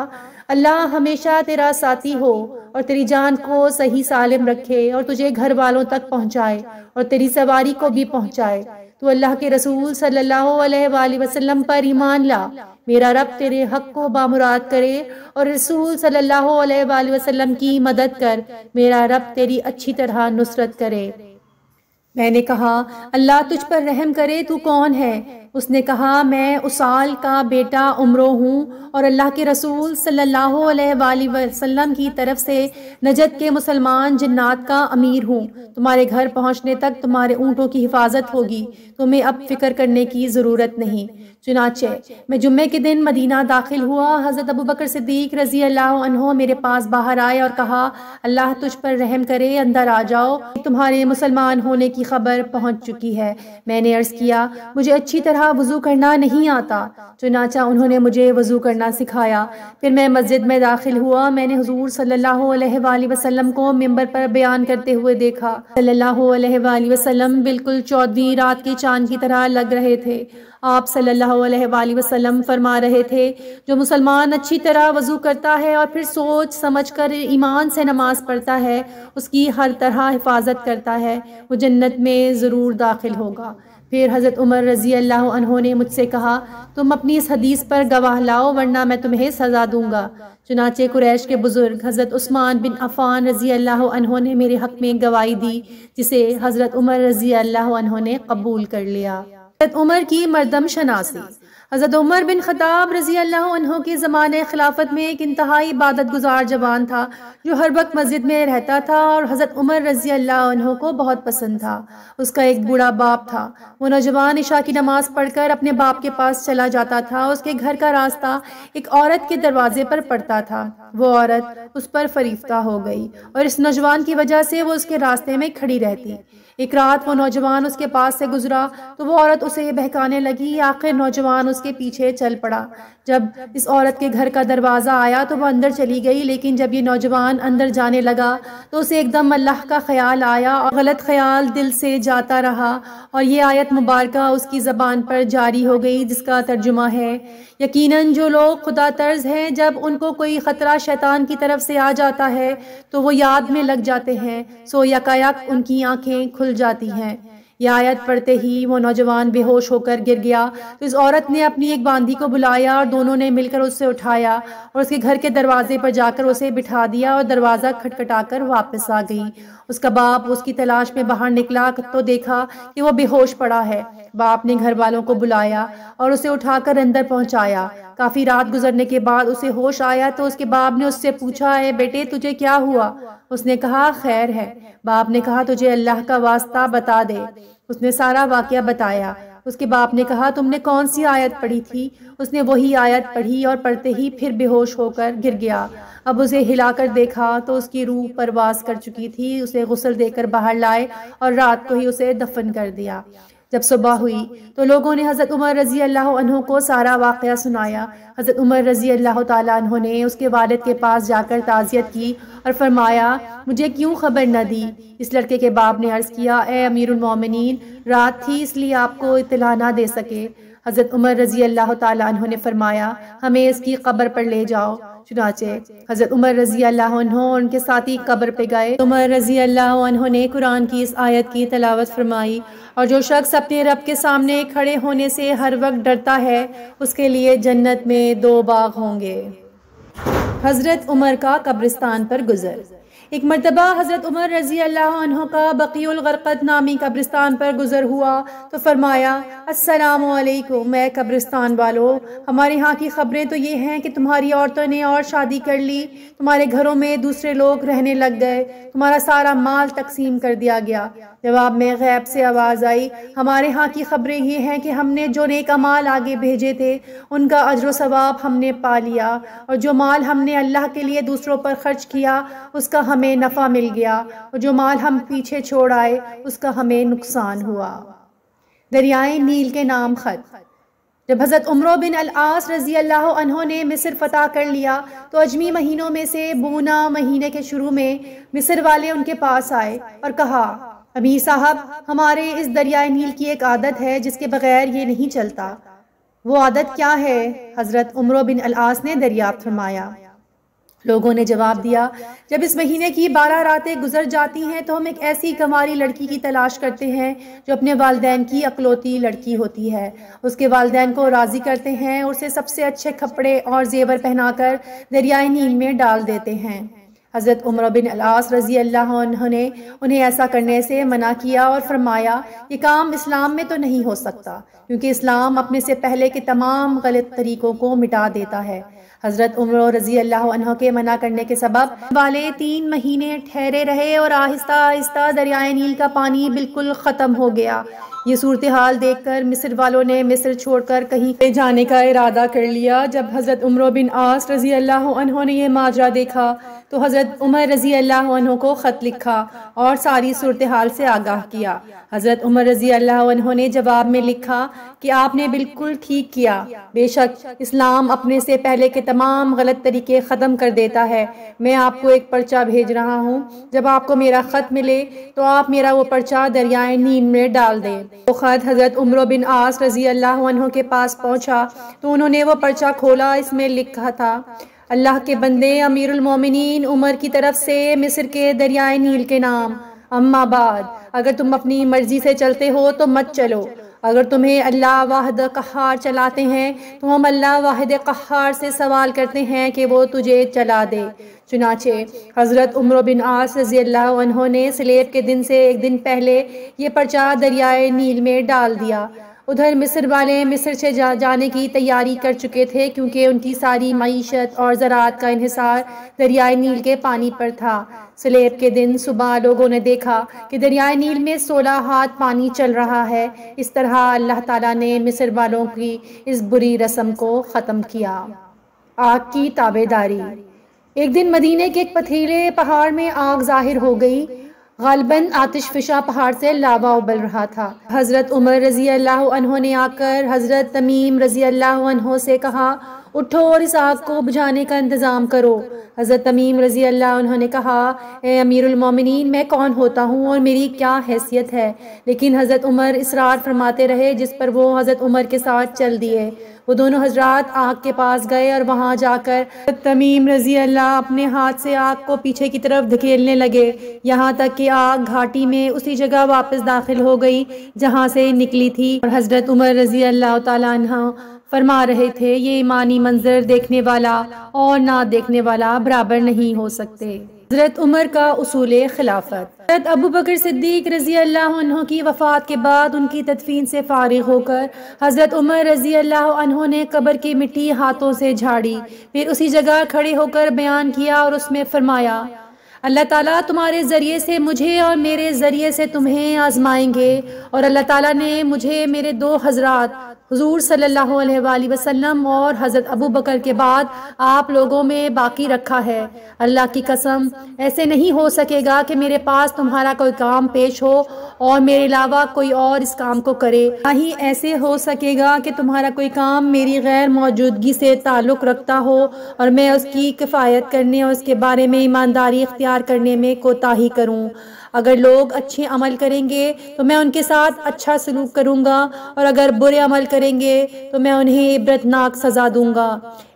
अल्लाह हमेशा तेरा साथी हो और तेरी जान को सही सालिम रखे और तुझे घर वालों तक पहुंचाए और तेरी सवारी को भी पहुंचाए तो अल्लाह के रसूल सल्लल्लाहु अलैहि वसल्लम पर ईमान ला मेरा रब तेरे हक को बामुराद करे और रसूल सल्लल्लाहु अलैहि वसल्लम की मदद कर मेरा रब तेरी अच्छी तरह नुसरत करे मैंने कहा अल्लाह तुझ पर रहम करे तू कौन है उसने कहा मैं उसाल का बेटा उम्रो हूँ और अल्लाह के रसूल सल्लल्लाहु अलैहि वसल्लम की तरफ से नजद के मुसलमान जन्नात का अमीर हूँ तुम्हारे घर पहुँचने तक तुम्हारे ऊँटों की हिफाजत होगी तुम्हें अब फिक्र करने की ज़रूरत नहीं चुनाचे मैं जुम्मे के दिन मदीना दाखिल हुआ हज़रत अबू बकर सिद्दीक रज़ी अल्लाह मेरे पास बाहर आए और कहा अल्लाह तुझ पर रहम करे अंदर आ जाओ तुम्हारे मुसलमान होने की खबर पहुंच चुकी है मैंने अर्ज़ किया मुझे अच्छी तरह वज़ू करना नहीं आता चुनाचा उन्होंने मुझे वज़ू करना सिखाया फिर मैं मस्जिद में दाखिल हुआ मैंने हजूर सल्ला वसलम को मंबर पर बयान करते हुए देखा सल्ला वसलम बिल्कुल चौधरी रात के चांद की तरह लग रहे थे आप सल्लल्लाहु अलैहि वसल्लम फरमा रहे थे जो मुसलमान अच्छी तरह वज़ू करता है और फिर सोच समझ कर ईमान से नमाज़ पढ़ता है उसकी हर तरह हिफाजत करता है वो जन्नत में ज़रूर दाखिल होगा फिर हज़रत उमर रज़ी अल्लाह ने मुझसे कहा तुम अपनी इस हदीस पर गवाह लाओ वरना मैं तुम्हें सज़ा दूंगा चुनाचे कुरैश के बुज़ुर्ग हज़रत उस्मान बिन अफ़ान रज़ी अल्लाह ने मेरे हक़ में गवाही दी जिसे हज़रत उमर रज़ी अल्लाह ने कबूल कर लिया उमर की मरदम शनासी हज़रत उमर बिन खताब रजी अल्लाह के ज़माने खिलाफत में एक इंतहाई इबादत गुजार जवान था जो हर वक्त मस्जिद में रहता था और हज़रत उमर रजी अल्लाह को बहुत पसंद था उसका एक बूढ़ा बाप था वो नौजवान इशा की नमाज़ पढ़कर अपने बाप के पास चला जाता था उसके घर का रास्ता एक औरत के दरवाजे पर पड़ता था वो औरत उस पर फरीफ्ता हो गई और इस नौजवान की वजह से वो उसके रास्ते में खड़ी रहती एक रात वो नौजवान उसके पास से गुजरा तो वो औरत उसे बहकाने लगी आखिर नौजवान उसके पीछे चल पड़ा जब इस औरत के घर का दरवाज़ा आया तो वह अंदर चली गई लेकिन जब ये नौजवान अंदर जाने लगा तो उसे एकदम अल्लाह का ख्याल आया और गलत ख्याल दिल से जाता रहा और ये आयत मुबारक उसकी ज़बान पर जारी हो गई जिसका तर्जुमा है यकीनन जो लोग खुदा तर्ज हैं जब उनको कोई ख़तरा शैतान की तरफ से आ जाता है तो वो याद में लग जाते हैं सो यकायक उनकी आँखें खुल खुल जाती हैं यह आयत पढ़ते ही वो नौजवान बेहोश होकर गिर गया तो इस औरत ने अपनी एक बांधी को बुलाया और दोनों ने मिलकर उसे उठाया और उसके घर के दरवाजे पर जाकर उसे बिठा दिया और दरवाज़ा खटखटाकर वापस आ गई उसका बाप उसकी तलाश में बाहर निकला तो देखा कि वो बेहोश पड़ा है बाप ने घर वालों को बुलाया और उसे उठाकर अंदर पहुंचाया काफ़ी रात गुजरने के बाद उसे होश आया तो उसके बाप ने उससे पूछा है बेटे तुझे क्या हुआ उसने कहा खैर है बाप ने कहा तुझे अल्लाह का वास्ता बता दे उसने सारा वाक्य बताया उसके बाप ने कहा तुमने कौन सी आयत पढ़ी थी उसने वही आयत पढ़ी और पढ़ते ही फिर बेहोश होकर गिर गया अब उसे हिलाकर देखा तो उसकी रूह परवास कर चुकी थी उसे गुसल देकर बाहर लाए और रात को ही उसे दफन कर दिया जब सुबह हुई तो लोगों ने हज़रत उमर रज़ी अल्लाह को सारा वाक़ सुनाया हज़रत उमर रज़ी अल्लाह तहों ने उसके वालद के पास जाकर ताज़ियत की और फरमाया मुझे क्यों ख़बर न दी इस लड़के के बाप ने अर्ज़ किया ए अमीरमिन रात थी इसलिए आपको इतला ना दे सके हज़रत उमर रजी अल्लाह तह ने फरमाया हमें इसकी कब्र पर ले जाओ चुनाचे हज़रत उमर रजी अल्लाह और उनके ही कब्र पे गए उमर रजी अल्लाह ने कुरान की इस आयत की तलावत फरमाई और जो शख्स अपने रब के सामने खड़े होने से हर वक्त डरता है उसके लिए जन्नत में दो बाग होंगे हज़रत उमर का कब्रिस्तान पर गुजर एक मरतबा हज़रत उमर रज़ी अल्लाह का बकीलगरक़त नामी कब्रिस्तान पर गुज़र हुआ तो फरमाया असलकुम मैं कब्रिस्तान वालों हमारे यहाँ की ख़बरें तो ये हैं कि तुम्हारी औरतों ने और शादी कर ली तुम्हारे घरों में दूसरे लोग रहने लग गए तुम्हारा सारा माल तकसीम कर दिया गया जवाब में गैब से आवाज़ आई हमारे यहाँ की खबरें ये हैं कि हमने जो नेक माल आगे भेजे थे उनका अजर सवाब हमने पा लिया और जो माल हमने अल्लाह के लिए दूसरों पर खर्च किया उसका हमें नफ़ा मिल गया और जो माल हम पीछे छोड़ आए उसका हमें नुकसान हुआ दरियाए नील के नाम ख़त जब हज़रत उम्र बिन अलास रज़ी अल्लाह ने मिस्र फ़तह कर लिया तो अजमी महीनों में से बूना महीने के शुरू में मिस्र वाले उनके पास आए और कहा अमीर साहब हमारे इस दरियाए नील की एक आदत है जिसके बगैर ये नहीं चलता वो आदत क्या है हज़रत उमरो बिन अलास ने दरियाफ्त फरमाया लोगों ने जवाब दिया जब इस महीने की बारह रातें गुजर जाती हैं तो हम एक ऐसी कमारी लड़की की तलाश करते हैं जो अपने वालदे की अकलौती लड़की होती है उसके वालदेन को राज़ी करते हैं उसे सबसे अच्छे कपड़े और जेवर पहनाकर दरियाए नील में डाल देते हैं हज़रत उम्र बिन अलास रज़ी अल्लाह ने उन्हें ऐसा करने से मना किया और फरमाया ये काम इस्लाम में तो नहीं हो सकता क्योंकि इस्लाम अपने से पहले के तमाम गलत तरीक़ों को मिटा देता है हज़रत उम्र रज़ी अल्लाह के मना करने के सबब वाले तीन महीने ठहरे रहे और आहिस्ता आहिस्ता दरियाए नील का पानी बिल्कुल ख़त्म हो गया ये सूरत हाल देख कर मिस्र वालों ने मिस्र छोड़ कर कहीं जाने का इरादा कर लिया जब हज़रत उम्र बिन आस रज़ी अल्लाह ने यह माजरा देखा तो हज़रत उमर रज़ी अल्लाह को ख़त लिखा और सारी सूरत हाल से आगाह किया हज़रत उमर रज़ी अल्लाह ने जवाब में लिखा कि आपने बिल्कुल ठीक किया बेशक इस्लाम अपने से पहले के तमाम गलत तरीके ख़त्म कर देता है मैं आपको एक पर्चा भेज रहा हूँ जब आपको मेरा ख़त मिले तो आप मेरा वो पर्चा दरियाए नीम में डाल दें तो ख़त हज़रत उम्र बिन आस रज़ी अल्लाह के पास पहुँचा तो उन्होंने वो पर्चा खोला इसमें लिखा था अल्लाह के बंदे अमीरमिन उमर की तरफ से मिस्र के दरियाए नील के नाम अम्माबाद अगर तुम अपनी मर्ज़ी से चलते हो तो मत चलो अगर तुम्हें अल्लाह वाहद कहार चलाते हैं तो हम अल्लाह वाहद कहार से सवाल करते हैं कि वो तुझे चला दे चुनाचे हज़रत उम्र बिन आस रजी अल्लाह ने सलेब के दिन से एक दिन पहले ये पर्चा दरियाए नील में डाल दिया उधर मिस्र वाले मिस्र से जा, जाने की तैयारी कर चुके थे क्योंकि उनकी सारी मीशत और ज़रात का इहिसार दरियाए नील के पानी पर था सलेब के दिन सुबह लोगों ने देखा कि दरियाए नील में सोलह हाथ पानी चल रहा है इस तरह अल्लाह ताला ने मिस्र वालों की इस बुरी रस्म को ख़त्म किया आग की ताबेदारी एक दिन मदीने के एक पथरीले पहाड़ में आग जाहिर हो गई गालबन आतिश फिशा पहाड़ से लावा उबल रहा था हज़रत उमर रज़ी अल्लाह ने आकर हज़रत तमीम रज़ी अल्लाह से कहा उठो और इस आग को बुझाने का इंतज़ाम करो हज़रत तमीम रज़ी अल्लाह उन्होंने कहा ए अमीरमिन मैं कौन होता हूँ और मेरी क्या हैसियत है लेकिन हज़रत उमर इसरार फरमाते रहे जिस पर वो हज़रत उमर के साथ चल दिए वो दोनों हजरात आग के पास गए और वहाँ जाकर तमीम रजी अल्लाह अपने हाथ से आग को पीछे की तरफ धकेलने लगे यहाँ तक कि आग घाटी में उसी जगह वापस दाखिल हो गई जहाँ से निकली थी और हज़रत उमर रजी अल्लाह तह फरमा रहे थे ये ईमानी मंजर देखने वाला और ना देखने वाला बराबर नहीं हो सकते हजरत उमर का उसूल खिलाफत हजरत अबू बकर सिद्दीक रजी अल्लाह की वफ़ात के बाद उनकी तदफीन से फारिग होकर हज़रत उमर रजी अल्लाह ने कबर की मिट्टी हाथों से झाड़ी फिर उसी जगह खड़े होकर बयान किया और उसमें फरमाया अल्लाह ताला तुम्हारे ज़रिए से मुझे और मेरे ज़रिए से तुम्हें आजमाएंगे और अल्लाह ताला ने मुझे मेरे दो हजरात हजूर सल्लाम और हज़रत अबू बकर के बाद आप लोगों में बाकी रखा है अल्लाह की कसम ऐसे नहीं हो सकेगा कि मेरे पास तुम्हारा कोई काम पेश हो और मेरे अलावा कोई और इस काम को करे ना ही ऐसे हो सकेगा कि तुम्हारा कोई काम मेरी गैर मौजूदगी से ताल्लुक़ रखता हो और मैं उसकी किफ़ायत करने और उसके बारे में ईमानदारी इख्तियार करने में कोताही करूँ अगर लोग अच्छे अमल करेंगे तो मैं उनके साथ अच्छा सलूक करूँगा और अगर बुरे अमल करेंगे तो मैं उन्हें इबरतनाक सज़ा दूंगा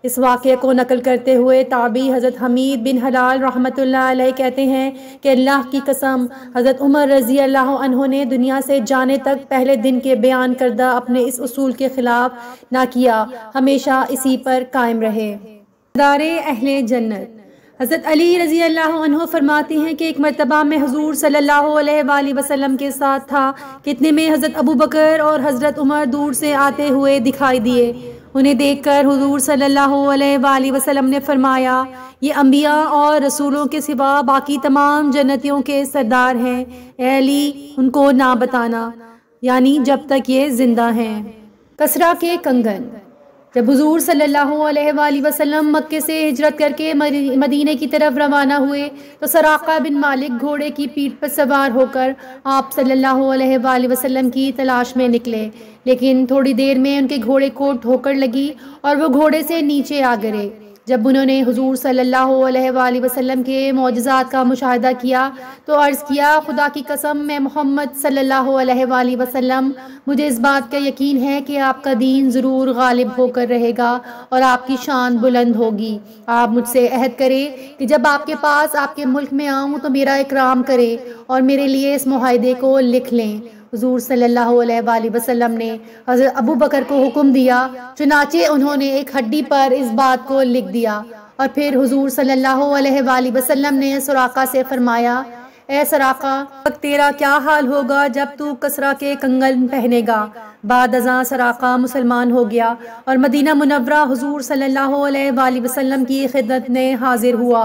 इस वाक़े को नकल करते हुए ताबी हज़रत हमीद बिन हलाल रहमत कहते हैं कि अल्लाह की कसम हज़रत उमर रज़ी अल्लाह ने दुनिया से जाने तक पहले दिन के बयान करदा अपने इस असूल के ख़िलाफ़ ना किया हमेशा इसी पर कायम रहे दारे अहले जन्नत हज़रत अली रज़ी अल्लाह फरमाते हैं कि एक मरतबा में हजूर सल्ला वसलम के साथ था कितने में हज़रत अबू बकर और हज़रत उमर दूर से आते हुए दिखाई दिए उन्हें देख कर हजूर सल्ला वसलम ने फरमाया ये अम्बिया और रसूलों के सिवा बाकी तमाम जन्नतियों के सरदार हैं अली उनको ना बताना यानी जब तक ये ज़िंदा हैं कसरा के कंगन जब हजूर सल्लल्लाहु वसल्लम मक्के से हिजरत करके मदीने की तरफ रवाना हुए तो सराका बिन मालिक घोड़े की पीठ पर सवार होकर आप सल्ला अलैहि वसल्लम की तलाश में निकले लेकिन थोड़ी देर में उनके घोड़े को ठोकर लगी और वो घोड़े से नीचे आ गिरे जब उन्होंने हजूर सल्ला अलैहि के मोजात का मुशाह किया तो अर्ज़ किया खुदा की कसम मैं मोहम्मद सल्ला वसम मुझे इस बात का यकीन है कि आपका दीन ज़रूर गालिब होकर रहेगा और आपकी शान बुलंद होगी आप मुझसे अहद करें कि जब आपके पास आपके मुल्क में आऊँ तो मेरा इकराम करें और मेरे लिए इस माहे को लिख लें हजूर सल्ला वसलम ने हज़रत अबू बकर को हुक्म दिया चुनाचे उन्होंने एक हड्डी पर इस बात को लिख दिया और फिर हजूर सल्ला वसलम ने सुराखा से फरमाया ए सराका तेरा क्या हाल होगा जब तू कसरा के कंगन पहनेगा बाद अजा सराखा मुसलमान हो गया और मदीना मुनवरा हजूर सल्लल्लाहु अलैहि की खिदत में हाजिर हुआ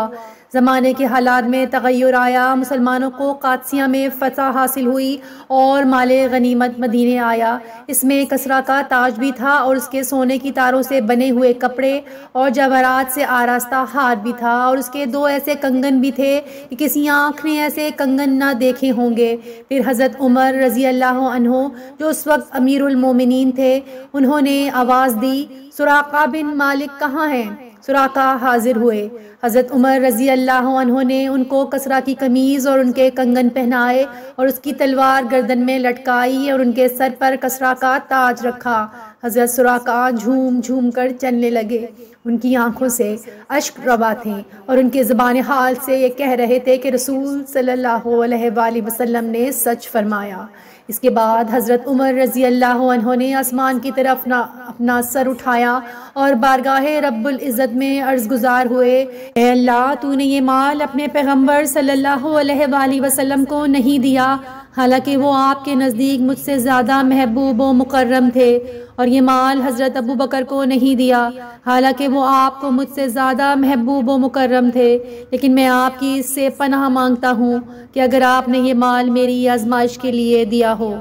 ज़माने के हालात में तगैर आया मुसलमानों को कादसिया में फतह हासिल हुई और माल गनीमत मदीने आया इसमें कसरा का ताज भी था और उसके सोने की तारों से बने हुए कपड़े और जवाहरात से आरास्ता हार भी था और उसके दो ऐसे कंगन भी थे कि किसी आँख ने ऐसे कंगन ना देखे होंगे फिर हज़रत उमर रज़ी अल्लाह जो उस वक्त अमीरमिन थे उन्होंने आवाज़ दी सुराका बिन मालिक कहाँ हैं सुराखा हाजिर हुए हज़रत उमर रज़ी अल्लाह ने उनको कसरा की कमीज़ और उनके कंगन पहनाए और उसकी तलवार गर्दन में लटकाई और उनके सर पर कसरा का ताज रखा हज़रत सुराखा झूम झूम कर चलने लगे उनकी आंखों से अश्क रवा थे और उनके ज़बान हाल से ये कह रहे थे कि रसूल सल्लल्लाहु अलैहि वसल्लम ने सच फरमाया इसके बाद हज़रत उमर रज़ी अल्लाह ने आसमान की तरफ ना अपना सर उठाया और बारगाह रब्बुल इज़्ज़त में अर्ज़ गुजार हुए अल्लाह तूने ये माल अपने पैगम्बर सल्लल्लाहु अलैहि वसल्लम को नहीं दिया हालांकि वो आपके नज़दीक मुझसे ज़्यादा महबूब व मुकर्रम थे और ये माल हज़रत अबू बकर को नहीं दिया हालांकि वो आपको मुझसे ज़्यादा महबूब व मुकर्रम थे लेकिन मैं आपकी इससे पनाह मांगता हूँ कि अगर आपने ये माल मेरी आजमाइश के लिए दिया हो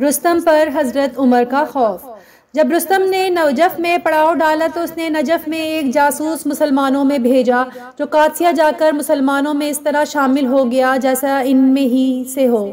रुस्तम पर हज़रत उमर का खौफ जब रुस्तम ने नवजफ में पड़ाव डाला तो उसने नजफ में एक जासूस मुसलमानों में भेजा जो कादसिया जाकर मुसलमानों में इस तरह शामिल हो गया जैसा इनमें ही से हो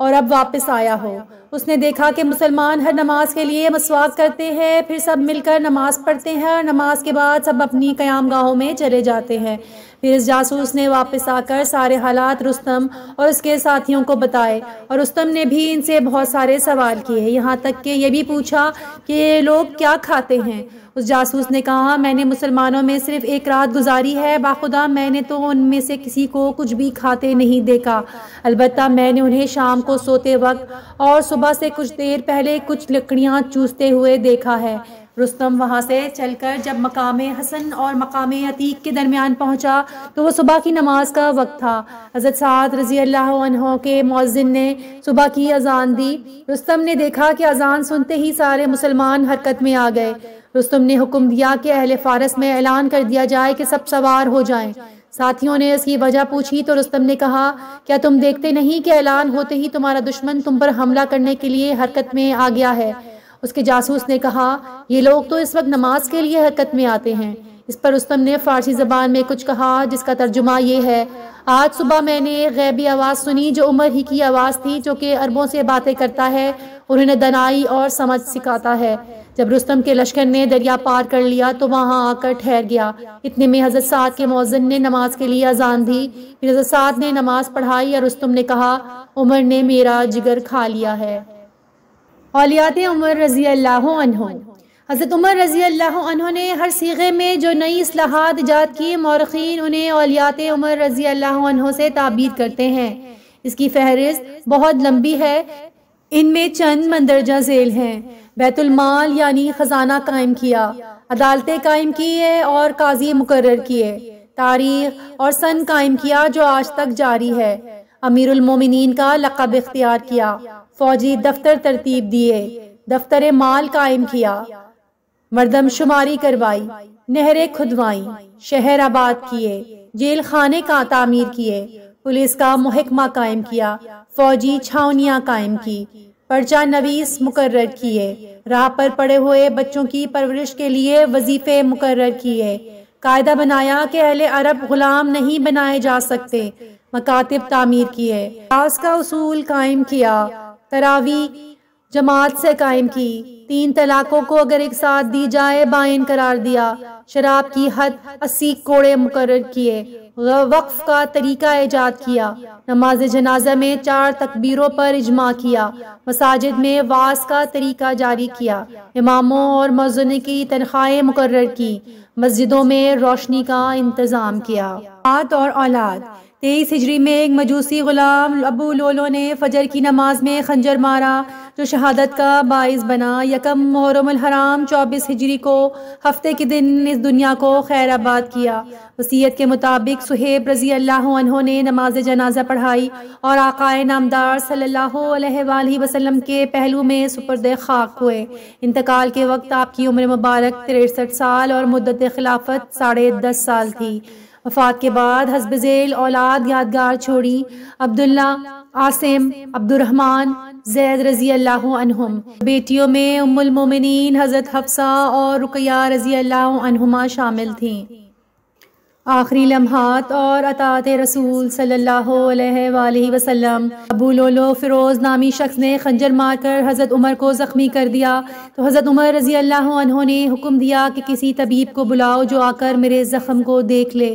और अब वापस आया हो उसने देखा कि मुसलमान हर नमाज के लिए मसवाक करते हैं फिर सब मिलकर नमाज पढ़ते हैं और नमाज के बाद सब अपनी क्याम गाहों में चले जाते हैं फिर इस जासूस ने वापस आकर सारे हालात रुस्तम और उसके साथियों को बताए और रुस्तम ने भी इनसे बहुत सारे सवाल किए यहाँ तक कि यह भी पूछा कि ये लोग क्या खाते हैं उस जासूस ने कहा मैंने मुसलमानों में सिर्फ एक रात गुजारी है बाखुदा मैंने तो उनमें से किसी को कुछ भी खाते नहीं देखा अलबत् मैंने उन्हें शाम को सोते वक्त और सुबह से कुछ देर पहले कुछ लकड़ियां चूसते हुए देखा है रुस्तम वहाँ से चलकर जब मकाम हसन और मकाम अतीक के दरमियान पहुँचा तो वह सुबह की नमाज का वक्त था हज़रत साद रज़ी अल्लाह के मौजिन ने सुबह की अजान दी रुस्तम ने देखा कि अजान सुनते ही सारे मुसलमान हरकत में आ गए रुस्तम ने हुक्म दिया कि अहले फ़ारस में ऐलान कर दिया जाए कि सब सवार हो जाएं साथियों ने इसकी वजह पूछी तो रुस्तम ने कहा क्या तुम देखते नहीं कि ऐलान होते ही तुम्हारा दुश्मन तुम पर हमला करने के लिए हरकत में आ गया है उसके जासूस ने कहा ये लोग तो इस वक्त नमाज के लिए हरकत में आते हैं इस पर रुस्तम ने फारसी जबान में कुछ कहा जिसका तर्जुमा ये है आज सुबह मैंने एक गैबी आवाज़ सुनी जो उमर ही की आवाज़ थी जो कि अरबों से बातें करता है उन्हें दनाई और समझ सिखाता है जब रुस्तम के लश्कर ने दरिया पार कर लिया तो वहाँ आकर ठहर गया इतने में हजरत साद के मौजन ने नमाज के लिए अजान दी फिर हजरत साद ने नमाज पढ़ाई और रुस्तम ने कहा उमर ने मेरा जिगर खा लिया है औलियात उमर रजी अल्लाह हज़रत उमर रजी अल्लाह ने हर सीगे में जो नई असलाहत ईजाद की मौरखीन उन्हें औलियात उमर रजी अल्लाह से ताबीर करते हैं इसकी फहरिस्त बहुत लंबी है इनमें चंद मंदरजा जेल हैं बैतुलमाल यानी ख़जाना कायम किया अदालतें कायम की है और काजी मुकर किए तारीख और सन कायम किया जो आज तक जारी है अमीरमिन का लकब इख्तियार किया फौजी दफ्तर तरतीब दिए दफ्तर माल कायम किया मरदम शुमारी करवाई नहरें खुदवाई शहर आबाद किए जेल खाने का तामीर किए पुलिस का महकमा कायम किया फौजी छावनिया कायम की पर्चा नवीस मुकर्र किए राह पर पड़े हुए बच्चों की परवरिश के लिए वजीफे मुकर्र किए कायदा बनाया कि अहले अरब गुलाम नहीं बनाए जा सकते मकातब तामीर किए आज का उसूल कायम किया तरावी जमात से कायम की तीन तलाकों को अगर एक साथ दी जाए बाइन करार दिया शराब की हद अस्सी कोड़े मुकर किए वक्फ का तरीका ईजाद किया नमाज जनाजा में चार तकबीरों पर इजमा किया मसाजिद में वास का तरीका जारी किया इमामों और मजने की तनख्वाहें मुकर की मस्जिदों में रोशनी का इंतज़ाम किया और औलाद तेईस हिजरी में एक मजूसी ग़ुलाम अबू लोलो ने फजर की नमाज में खंजर मारा जो शहादत का बायस बना यकम हराम चौबीस हिजरी को हफ्ते के दिन इस दुनिया को खैर आबाद किया वसीयत के मुताबिक सुहेब रजी अल्लाह ने नमाज जनाजा पढ़ाई और आकाए नामदार सल्ला वसलम के पहलू में सुपर्द खाक हुए इंतकाल के वक्त आपकी उम्र मुबारक तिरसठ साल और मुद्दत खिलाफत साढ़े दस साल थी वफात के बाद हसब झेल औलाद यादगार छोड़ी अब्दुल्ला आसिम अब्दुलरहमान जैद रजी अल्लाह बेटियों में उम्मुल मोमिनीन हज़रत हफ्सा और रुकिया रजी अल्लाह शामिल थी आखिरी लम्हात और अतात रसूल सल्ला वसलम अबू लोलो फिरोज़ नामी शख्स ने खंजर मारकर हज़रत उमर को ज़ख्मी कर दिया तो हज़रत उमर रज़ी अल्लाह ने हुक्म दिया कि किसी तबीब को बुलाओ जो आकर मेरे ज़ख़म को देख ले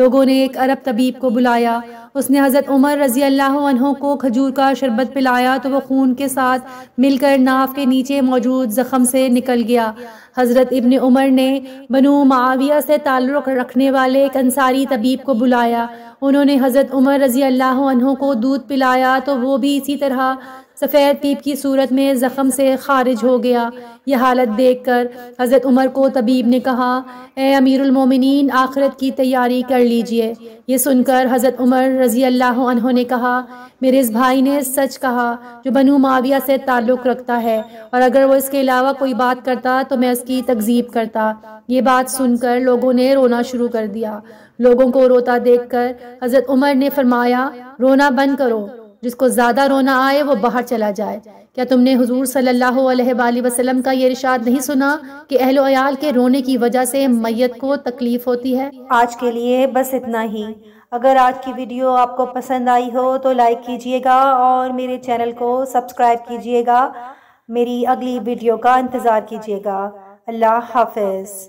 लोगों ने एक अरब तबीब को बुलाया उसने हज़रत उमर रजी अल्लाह को खजूर का शरबत पिलाया तो वो खून के साथ मिलकर नाव के नीचे मौजूद जख्म से निकल गया हज़रत इबन उमर ने बनु माविया से ताल्लुक़ रखने वाले एक अंसारी तबीब को बुलाया उन्होंने हज़रत उमर रजी अल्लाह को दूध पिलाया तो वो भी इसी तरह सफ़ेद पीप की सूरत में ज़ख़म से खारिज हो गया यह हालत देख कर हज़रत उमर को तबीब ने कहा ए अमीरमिन आखरत की तैयारी कर लीजिए ये सुनकर हज़रत उमर रज़ी अल्लाह ने कहा मेरे इस भाई ने सच कहा जो बनु माविया से ताल्लुक़ रखता है और अगर वो इसके अलावा कोई बात करता तो मैं उसकी तकजीब करता ये बात सुनकर लोगों ने रोना शुरू कर दिया लोगों को रोता देख कर हज़रत उमर ने फरमाया रोना बंद करो जिसको ज़्यादा रोना आए वो बाहर चला जाए क्या तुमने हुजूर सल्लल्लाहु अलैहि वसल्लम का ये इरशाद नहीं सुना कि अहलो अयाल के रोने की वजह से मैत को तकलीफ होती है आज के लिए बस इतना ही अगर आज की वीडियो आपको पसंद आई हो तो लाइक कीजिएगा और मेरे चैनल को सब्सक्राइब कीजिएगा मेरी अगली वीडियो का इंतज़ार कीजिएगा अल्लाह हाफिज़